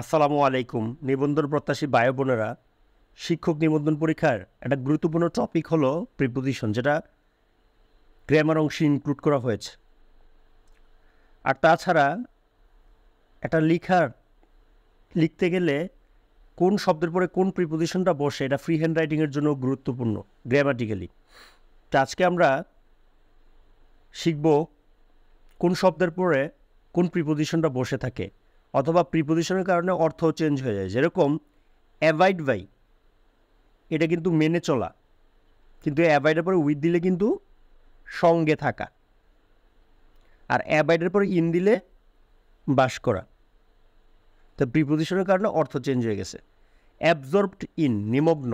আসসালামু আলাইকুম নিবন্ধন প্রত্যাশী বায়ো বোনেরা শিক্ষক নিবন্ধন পরীক্ষার একটা গুরুত্বপূর্ণ টপিক হলো প্রিপোজিশন যেটা গ্রামার অংশে ইনক্লুড করা হয়েছে আর তাছাড়া এটা লিখার লিখতে গেলে কোন শব্দের পরে কোন প্রিপোজিশনটা বসে এটা ফ্রি হ্যান্ড রাইটিংয়ের জন্য গুরুত্বপূর্ণ গ্রামাটিক্যালি তো আজকে আমরা শিখব কোন শব্দের পরে কোন প্রিপোজিশনটা বসে থাকে অথবা প্রিপোজিশনের কারণে অর্থ চেঞ্জ হয়ে যায় যেরকম অ্যাভয়েড বাই এটা কিন্তু মেনে চলা কিন্তু অ্যাভয়েডের পরে উইথ দিলে কিন্তু সঙ্গে থাকা আর অ্যাভয়েডের পরে ইন দিলে বাস করা তো প্রিপোজিশনের কারণে অর্থ চেঞ্জ হয়ে গেছে অ্যাবজর্বড ইন নিমগ্ন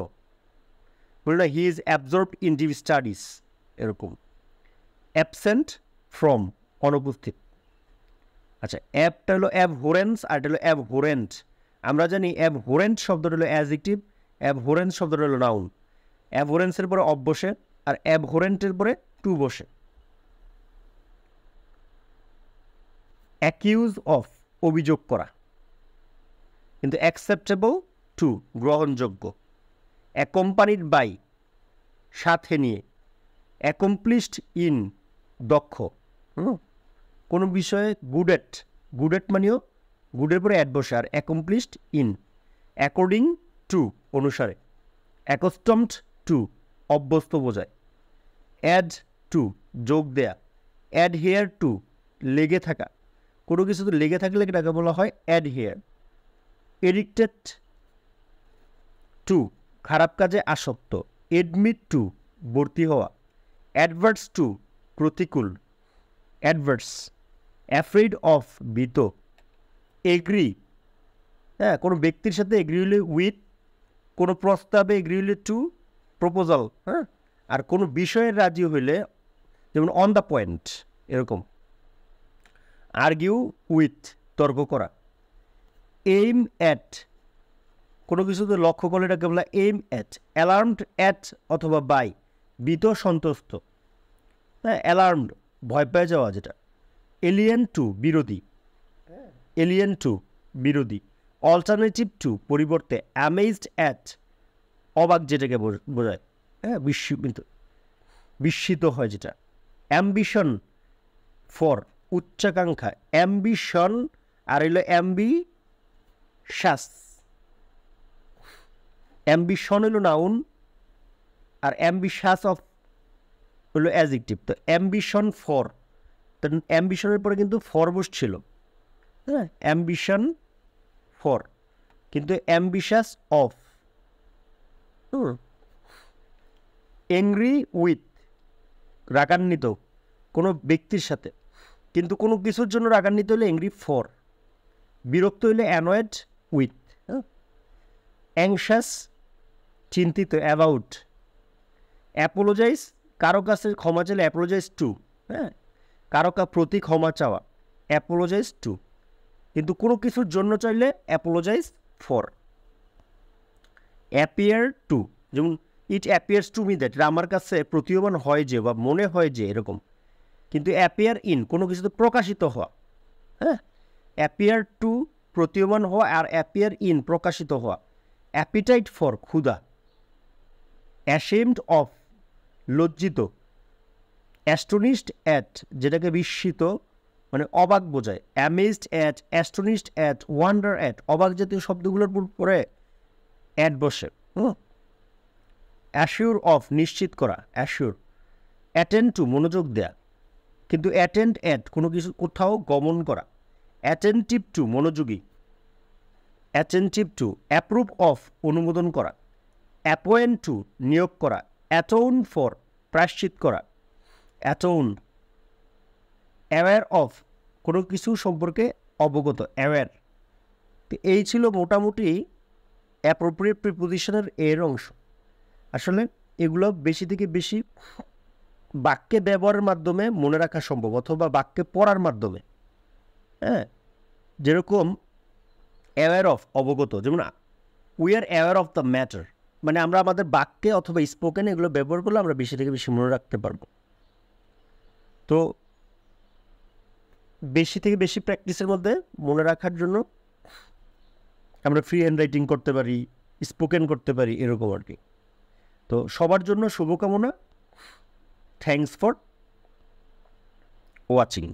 বলি না হি ইজ অ্যাবজর্বড ইন ডিভ স্টাডিজ এরকম অ্যাবসেন্ট ফ্রম অনুপস্থিত আচ্ছা অ্যাপটা হলো অ্যাব হোরেন্স আর এটা হলো অ্যাব হোরেন্ট আমরা জানি অ্যাব হোরেন্ট শব্দটা হলো অ্যাজিকটিভ অ্যাব হোরেন্স শব্দটা হলো নাউন অ্যাব হোরেন্সের পরে অব বসে আর অ্যাব হোরেন্টের পরে টু বসে অ্যাকিউজ অফ অভিযোগ করা কিন্তু অ্যাকসেপ্টেবল টু গ্রহণযোগ্য অ্যাকম্পানিড বাই সাথে নিয়ে অ্যাকমপ্লিশড ইন দক্ষ হুম কোনো বিষয়ে গুড এট গুড এট মানেও গুডের পরে অ্যাট বসে আর অ্যাকমপ্লিশড ইন অ্যাকর্ডিং টু অনুসারে অ্যাকস্টমড টু অভ্যস্ত বোঝায় অ্যাড টু যোগ দেয়া অ্যাড হেয়ার টু লেগে থাকা কোনো কিছু তো লেগে থাকলে এটাকে বলা হয় অ্যাড হেয়ার এডিক্টেড টু খারাপ কাজে আসক্ত এডমিট টু ভর্তি হওয়া অ্যাডভার্স টু প্রতিকূল অ্যাডভার্স অ্যাফ্রেড অফ বিত এগ্রি হ্যাঁ কোনো ব্যক্তির সাথে এগ্রি হলে উইথ কোনো প্রস্তাবে এগ্রি হলে টু প্রপোজাল হ্যাঁ আর কোনো বিষয়ে রাজি হইলে যেমন অন দ্য পয়েন্ট এরকম আর্গিউ উইথ তর্ক করা এইম অ্যাট কোনো কিছুতে লক্ষ্য করলে এটাকে বলা এইম অ্যাট অ্যালার্মড অ্যাট অথবা বাই বিত সন্তুষ্ট হ্যাঁ অ্যালার্মড ভয় পেয়ে যাওয়া যেটা এলিয়েন টু বিরোধী এলিয়েন টু বিরোধী অল্টারনেটিভ টু পরিবর্তে অ্যামেজড অ্যাট অবাক যেটাকে বোঝায় হ্যাঁ বিস্মিত বিস্মিত হয় যেটা অ্যাম্বিশন ফর উচ্চাকাঙ্ক্ষা অ্যাম্বিশন আর হইল অ্যাম্বি শ্বাস অ্যাম্বিশন হলো নাউন আর অ্যাম্বিশাস অফ হলো অ্যাজিকটিভ তো অ্যাম্বিশন ফর তার অ্যাম্বিশনের পরে কিন্তু ফর বসছিল হ্যাঁ অ্যাম্বিশন ফর কিন্তু অ্যাম্বিশাস অফ হুম অ্যাংরি উইথ রাগান্বিত কোনো ব্যক্তির সাথে কিন্তু কোনো কিছুর জন্য রাগান্বিত হলে অ্যাংরি ফর বিরক্ত হইলে অ্যানয়েড উইথ অ্যাংশাস চিন্তিত অ্যাবাউট অ্যাপোলোজাইজ কারো কাছে ক্ষমা চাইলে অ্যাপোলোজাইজ টু হ্যাঁ কারোকা প্রতি ক্ষমা চাওয়া অ্যাপোলোজাইজ টু কিন্তু কোনো কিছুর জন্য চাইলে অ্যাপোলোজাইজ ফর অ্যাপিয়ার টু যেমন it appears to me that আমার কাছে প্রতীয়মান হয় যে বা মনে হয় যে এরকম কিন্তু অ্যাপিয়ার ইন কোনো কিছুতে প্রকাশিত হওয়া হ্যাঁ অ্যাপিয়ার টু প্রতীয়মান হওয়া আর অ্যাপিয়ার ইন প্রকাশিত হওয়া অ্যাপিটাইট ফর ক্ষুদা অ্যাশেমড অফ লজ্জিত অ্যাস্ট্রোনিস্ট অ্যাট যেটাকে বিস্মিত মানে অবাক বোঝায় amazed at astonished at wonder at অবাক জাতীয় শব্দগুলোর পরে অ্যাট বসে অ্যাসিওর অফ নিশ্চিত করা অ্যাসিওর অ্যাটেন্ড টু মনোযোগ দেয়া কিন্তু অ্যাটেন্ড অ্যাট কোনো কিছু কোথাও গমন করা অ্যাটেন্টিভ টু মনোযোগী অ্যাটেন্টিভ টু অ্যাপ্রুভ অফ অনুমোদন করা অ্যাপয়েন্ট টু নিয়োগ করা অ্যাটোন ফর প্রায়শ্চিত করা অ্যাটোন অ্যাওয়ার অফ কোনো কিছু সম্পর্কে অবগত অ্যাওয়ার তো এই ছিল মোটামুটি অ্যাপ্রোপ্রিয়েট প্রিপোজিশনের এর অংশ আসলে এগুলো বেশি থেকে বেশি বাক্যে ব্যবহারের মাধ্যমে মনে রাখা সম্ভব অথবা বাক্যে পড়ার মাধ্যমে হ্যাঁ যেরকম অ্যাওয়ার অফ অবগত যেমন we are aware of the matter মানে আমরা আমাদের বাক্যে অথবা স্পোকেন এগুলো ব্যবহার করলে আমরা বেশি থেকে বেশি মনে রাখতে পারবো তো বেশি থেকে বেশি প্র্যাকটিসের মধ্যে মনে রাখার জন্য আমরা ফ্রি হ্যান্ড রাইটিং করতে পারি স্পোকেন করতে পারি এরকম আর কি তো সবার জন্য শুভকামনা থ্যাংকস ফর ওয়াচিং